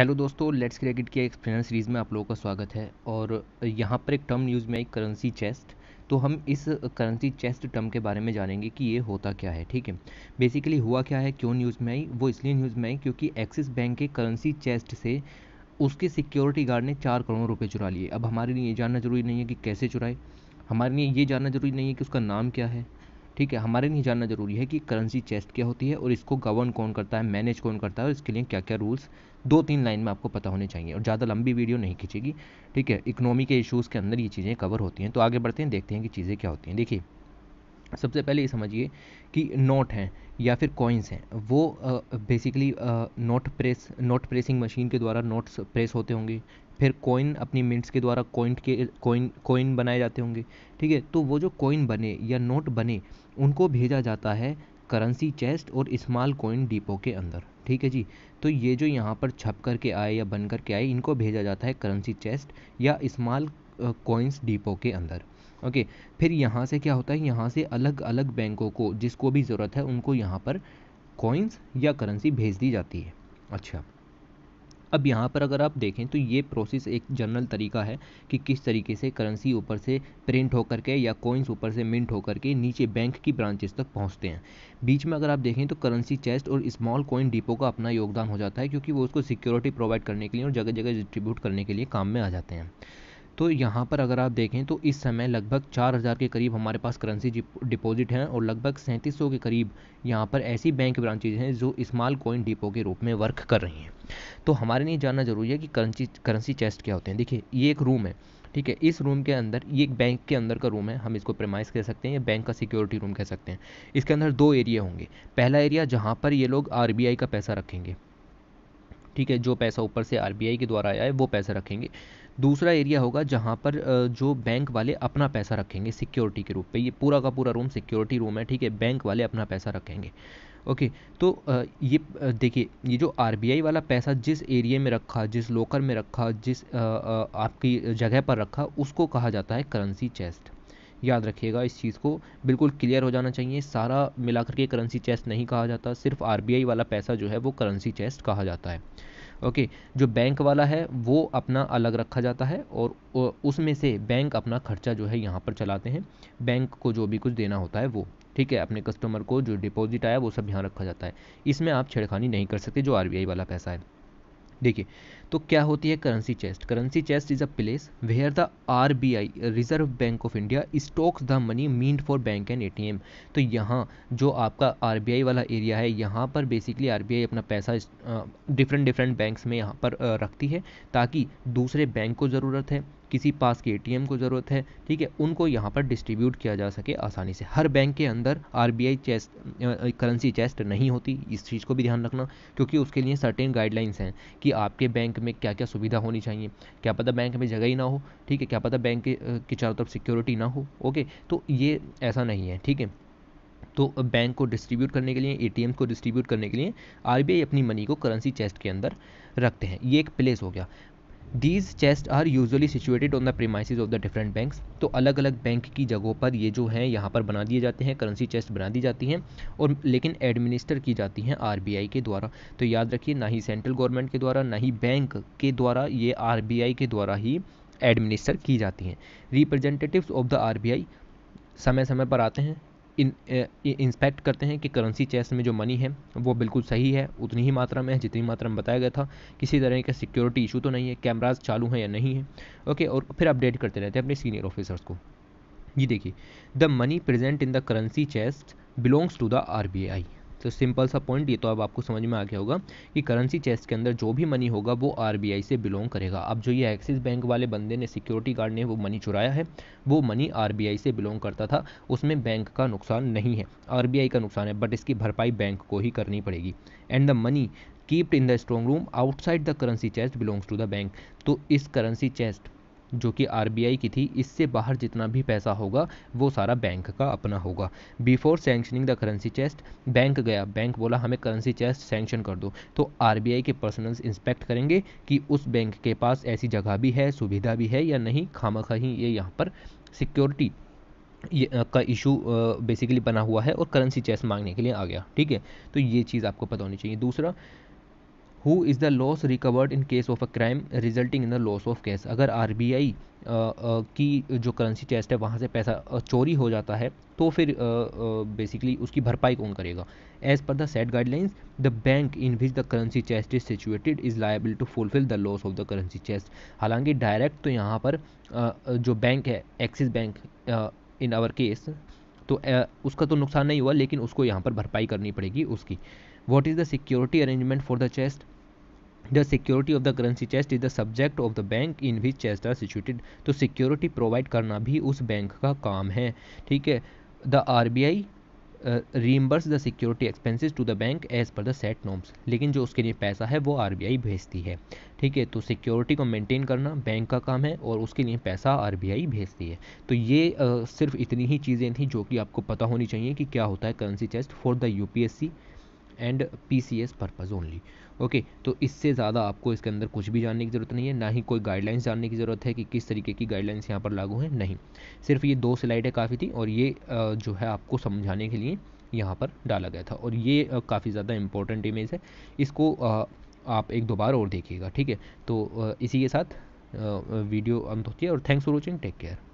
hello दोस्तों let's cricket के explainer series में आप लोगों का स्वागत है और यहाँ पर एक टर्म न्यूज़ में एक करेंसी चेस्ट तो हम इस करेंसी चेस्ट टर्म के बारे में जानेंगे कि ये होता क्या है ठीक है बेसिकली हुआ क्या है क्यों न्यूज़ में आई वो इसलिए न्यूज़ में आई क्योंकि एक्सिस बैंक के करेंसी चेस्ट से उसके सिक्योरिटी गार्ड ने चार करोड़ रुपये चुरा लिए अब हमारे लिए ये जानना ज़रूरी नहीं है कि कैसे चुराए हमारे लिए ये जानना ज़रूरी नहीं है कि उसका नाम क्या है ठीक है हमारे नहीं जानना जरूरी है कि करेंसी चेस्ट क्या होती है और इसको गवर्न कौन करता है मैनेज कौन करता है और इसके लिए क्या क्या रूल्स दो तीन लाइन में आपको पता होने चाहिए और ज़्यादा लंबी वीडियो नहीं खींचेगी ठीक है इकनॉमी के इशूज़ के अंदर ये चीज़ें कवर होती हैं तो आगे बढ़ते हैं देखते हैं कि चीज़ें क्या होती हैं देखिए सबसे पहले ये समझिए कि नोट हैं या फिर कॉइन्स हैं वो basically note press note pressing machine के द्वारा नोट्स प्रेस होते होंगे फिर कॉइन अपनी मिंट्स के द्वारा कॉइन के कॉइन कॉइन बनाए जाते होंगे ठीक है तो वो जो कॉइन बने या नोट बने उनको भेजा जाता है करेंसी चेस्ट और स्मॉल कॉइन डिपो के अंदर ठीक है जी तो ये जो यहाँ पर छप करके आए या बन करके आए इनको भेजा जाता है करेंसी चेस्ट या स्मॉल कॉइन्स डिपो के अंदर ओके फिर यहाँ से क्या होता है यहाँ से अलग अलग बैंकों को जिसको भी ज़रूरत है उनको यहाँ पर कॉइन्स या करेंसी भेज दी जाती है अच्छा अब यहाँ पर अगर आप देखें तो ये प्रोसेस एक जनरल तरीका है कि किस तरीके से करेंसी ऊपर से प्रिंट होकर के या कॉइन्स ऊपर से मिंट होकर के नीचे बैंक की ब्रांचेस तक पहुँचते हैं बीच में अगर आप देखें तो करेंसी चेस्ट और स्मॉल कॉइन डिपो का अपना योगदान हो जाता है क्योंकि वो उसको सिक्योरिटी प्रोवाइड करने के लिए और जगह जगह डिस्ट्रीब्यूट करने के लिए काम में आ जाते हैं तो यहाँ पर अगर आप देखें तो इस समय लगभग चार हज़ार के करीब हमारे पास करेंसी डिपॉजिट हैं और लगभग सैंतीस सौ के करीब यहाँ पर ऐसी बैंक ब्रांचेज हैं जो स्मॉल कॉइन डिपो के रूप में वर्क कर रही हैं तो हमारे लिए जानना जरूरी है कि करेंसी करेंसी चेस्ट क्या होते हैं देखिए ये एक रूम है ठीक है इस रूम के अंदर ये एक बैंक के अंदर का रूम है हम इसको प्रेमाइज़ कह सकते हैं या बैंक का सिक्योरिटी रूम कह सकते हैं इसके अंदर दो एरिया होंगे पहला एरिया जहाँ पर ये लोग आर का पैसा रखेंगे ठीक है जो पैसा ऊपर से आर के द्वारा आया है वो पैसा रखेंगे दूसरा एरिया होगा जहाँ पर जो बैंक वाले अपना पैसा रखेंगे सिक्योरिटी के रूप पे ये पूरा का पूरा रूम सिक्योरिटी रूम है ठीक है बैंक वाले अपना पैसा रखेंगे ओके तो ये देखिए ये जो आर वाला पैसा जिस एरिया में रखा जिस लोकर में रखा जिस आपकी जगह पर रखा उसको कहा जाता है करेंसी चेस्ट याद रखिएगा इस चीज़ को बिल्कुल क्लियर हो जाना चाहिए सारा मिला करके करेंसी चेस्ट नहीं कहा जाता सिर्फ आर वाला पैसा जो है वो करेंसी चेस्ट कहा जाता है ओके जो बैंक वाला है वो अपना अलग रखा जाता है और उसमें से बैंक अपना खर्चा जो है यहाँ पर चलाते हैं बैंक को जो भी कुछ देना होता है वो ठीक है अपने कस्टमर को जो डिपॉजिट आया वो सब यहाँ रखा जाता है इसमें आप छेड़खानी नहीं कर सकते जो आर वाला पैसा है देखिए तो क्या होती है currency chest currency chest is a place where the R B I Reserve Bank of India stocks the money meant for bank and A T M तो यहाँ जो आपका आर बी आई वाला एरिया है यहाँ पर बेसिकली आर बी आई अपना पैसा डिफरेंट डिफरेंट बैंक्स में यहाँ पर रखती है ताकि दूसरे बैंक को ज़रूरत है किसी पास के ए को ज़रूरत है ठीक है उनको यहाँ पर डिस्ट्रीब्यूट किया जा सके आसानी से हर बैंक के अंदर आर चेस्ट करेंसी चेस्ट नहीं होती इस चीज़ को भी ध्यान रखना क्योंकि उसके लिए सर्टेन गाइडलाइंस हैं कि आपके बैंक में क्या क्या सुविधा होनी चाहिए क्या पता बैंक में जगह ही ना हो ठीक है क्या पता बैंक के चारों तरफ सिक्योरिटी ना हो ओके तो ये ऐसा नहीं है ठीक है तो बैंक को डिस्ट्रीब्यूट करने के लिए ए को डिस्ट्रीब्यूट करने के लिए आर अपनी मनी को करेंसी चेस्ट के अंदर रखते हैं ये एक प्लेस हो गया these chest are usually situated on the premises of the different banks तो अलग अलग बैंक की जगहों पर ये जो हैं यहाँ पर बना दिए जाते हैं करेंसी चेस्ट बना दी जाती हैं और लेकिन एडमिनिस्टर की जाती हैं आई के द्वारा तो याद रखिए ना ही सेंट्रल गवर्नमेंट के द्वारा ना ही बैंक के द्वारा ये आई के द्वारा ही एडमिनिस्टर की जाती हैं रिप्रजेंटेटिव ऑफ द आई समय समय पर आते हैं इंस्पेक्ट करते हैं कि करेंसी चेस्ट में जो मनी है वो बिल्कुल सही है उतनी ही मात्रा में है जितनी मात्रा में बताया गया था किसी तरह का सिक्योरिटी इशू तो नहीं है कैमराज चालू हैं या नहीं है ओके और फिर अपडेट करते रहते हैं अपने सीनियर ऑफिसर्स को ये देखिए the money present in the currency chest belongs to the R B I तो सिंपल सा पॉइंट ये तो अब आपको समझ में आ गया होगा कि करेंसी चेस्ट के अंदर जो भी मनी होगा वो आरबीआई से बिलोंग करेगा अब जो ये एक्सिस बैंक वाले बंदे ने सिक्योरिटी गार्ड ने वो मनी चुराया है वो मनी आरबीआई से बिलोंग करता था उसमें बैंक का नुकसान नहीं है आर का नुकसान है बट इसकी भरपाई बैंक को ही करनी पड़ेगी and the money kept in the strong room outside the currency chest belongs to the bank तो इस करेंसी चेस्ट जो कि आर की थी इससे बाहर जितना भी पैसा होगा वो सारा बैंक का अपना होगा before sanctioning the currency chest bank गया बैंक बोला हमें करेंसी चेस्ट सेंक्शन कर दो तो आर के पर्सनल्स इंस्पेक्ट करेंगे कि उस बैंक के पास ऐसी जगह भी है सुविधा भी है या नहीं खामा ही ये यहाँ पर सिक्योरिटी का इशू बेसिकली बना हुआ है और करेंसी चेस मांगने के लिए आ गया ठीक है तो ये चीज़ आपको पता होनी चाहिए दूसरा who is the loss recovered in case of a crime resulting in the loss of cash अगर आर बी आई की जो करेंसी चेस्ट है वहाँ से पैसा चोरी हो जाता है तो फिर बेसिकली उसकी भरपाई कौन करेगा as per the set guidelines the bank in which the currency chest is situated is liable to fulfil the loss of the currency chest हालांकि डायरेक्ट तो यहाँ पर जो बैंक है Axis Bank in our case तो उसका तो नुकसान नहीं हुआ लेकिन उसको यहाँ पर भरपाई करनी पड़ेगी उसकी what is the security arrangement for the chest the security of the currency chest is the subject of the bank in which chest are situated तो सिक्योरिटी प्रोवाइड करना भी उस बैंक का काम है ठीक है the R B I reimburse the security expenses to the bank as per the set norms लेकिन जो उसके लिए पैसा है वो आर भेजती है ठीक है तो सिक्योरिटी को मेंटेन करना बैंक का काम है और उसके लिए पैसा आर भेजती है तो ये uh, सिर्फ इतनी ही चीज़ें थी जो कि आपको पता होनी चाहिए कि क्या होता है currency chest for the U and P C S purpose only okay तो इससे ज़्यादा आपको इसके अंदर कुछ भी जानने की ज़रूरत नहीं है ना ही कोई गाइडलाइंस जानने की ज़रूरत है कि किस तरीके की गाइडलाइंस यहाँ पर लागू हैं नहीं सिर्फ ये दो स्लाइडें काफ़ी थी और ये जो है आपको समझाने के लिए यहाँ पर डाला गया था और ये काफ़ी ज़्यादा इंपॉर्टेंट इमेज है इसको आप एक दो और देखिएगा ठीक है तो इसी के साथ वीडियो अंत होती है और thanks for watching take care